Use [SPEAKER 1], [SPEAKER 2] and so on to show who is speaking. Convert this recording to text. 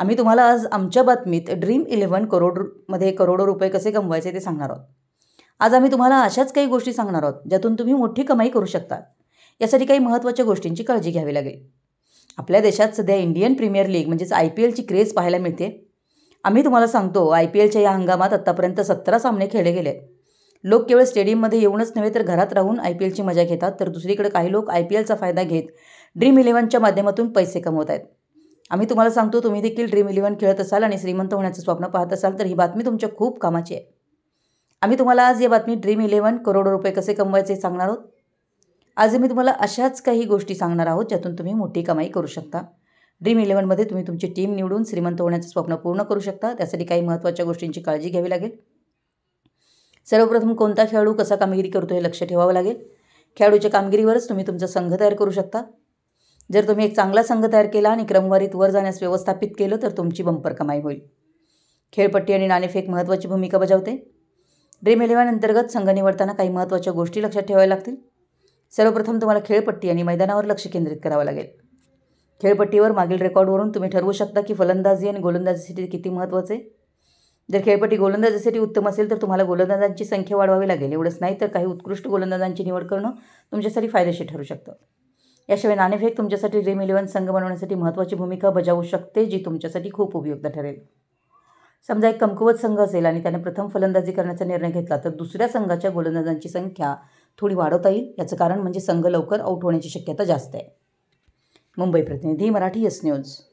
[SPEAKER 1] आम्ही तुम्हाला आज आमच्या बातमीत ड्रीम इलेव्हन करोडमध्ये करोडो रुपये कसे कमवायचे ते सांगणार आहोत आज आम्ही तुम्हाला अशाच काही गोष्टी सांगणार आहोत ज्यातून तुम्ही मोठी कमाई करू शकता यासाठी काही महत्त्वाच्या गोष्टींची काळजी घ्यावी लागेल आपल्या देशात सध्या इंडियन प्रीमियर लीग म्हणजेच आय पी एलची क्रेज पाहायला मिळते आम्ही तुम्हाला सांगतो आय पी एलच्या या हंगामात आत्तापर्यंत सतरा सामने खेळले गेले लोक केवळ स्टेडियममध्ये येऊनच नव्हे तर घरात राहून आय पी एलची मजा घेतात तर दुसरीकडे काही लोक आय पी एलचा फायदा घेत ड्रीम इलेव्हनच्या माध्यमातून पैसे कमवत आहेत आम्ही तुम्हाला सांगतो तुम्ही देखील ड्रीम इलेव्हन खेळत असाल आणि श्रीमंत होण्याचं स्वप्न पाहत असाल तर ही बातमी तुमच्या खूप कामाची आहे आम्ही तुम्हाला आज या बातमी ड्रीम इलेव्हन करोड रुपये कसे कमवायचे सांगणार आहोत आज मी तुम्हाला अशाच काही गोष्टी सांगणार आहोत ज्यातून तुम्ही मोठी कमाई करू शकता ड्रीम इलेव्हनमध्ये तुम्ही तुमची टीम निवडून श्रीमंत होण्याचं स्वप्न पूर्ण करू शकता त्यासाठी काही महत्त्वाच्या गोष्टींची काळजी घ्यावी लागेल सर्वप्रथम कोणता खेळाडू कसा कामगिरी करतो हे लक्ष ठेवावं लागेल खेळाडूच्या कामगिरीवरच तुम्ही तुमचा संघ तयार करू शकता जर तुम्ही एक चांगला संघ तयार केला आणि क्रमवारीत वर जाण्यास व्यवस्थापित केलं तर तुमची बंपर कमाई होईल खेळपट्टी आणि नाणेफेक महत्त्वाची भूमिका बजावते ड्रीम इलेव्हन अंतर्गत संघ निवडताना काही महत्त्वाच्या गोष्टी लक्षात ठेवाव्या लागतील सर्वप्रथम तुम्हाला खेळपट्टी आणि मैदानावर लक्ष केंद्रित करावं लागेल खेळपट्टीवर मागील रेकॉर्डवरून तुम्ही ठरवू शकता की फलंदाजी आणि गोलंदाजीसाठी किती महत्त्वाचे जर खेळपट्टी गोलंदाजीसाठी उत्तम असेल तर तुम्हाला गोलंदाजांची संख्या वाढवावी लागेल एवढंच नाही तर काही उत्कृष्ट गोलंदाजांची निवड करणं तुमच्यासाठी फायदेशीर ठरू शकतं याशिवाय नाणेफेक तुमच्यासाठी ड्रीम इलेव्हन संघ बनवण्यासाठी महत्त्वाची भूमिका बजावू शकते जी तुमच्यासाठी खूप उपयुक्त ठरेल समजा एक कमकुवत संघ असेल आणि त्याने प्रथम फलंदाजी करण्याचा निर्णय घेतला तर दुसऱ्या संघाच्या गोलंदाजांची संख्या थोडी वाढवता येईल याचं कारण म्हणजे संघ लवकर आऊट होण्याची शक्यता जास्त आहे मुंबई प्रतिनिधी मराठी एस न्यूज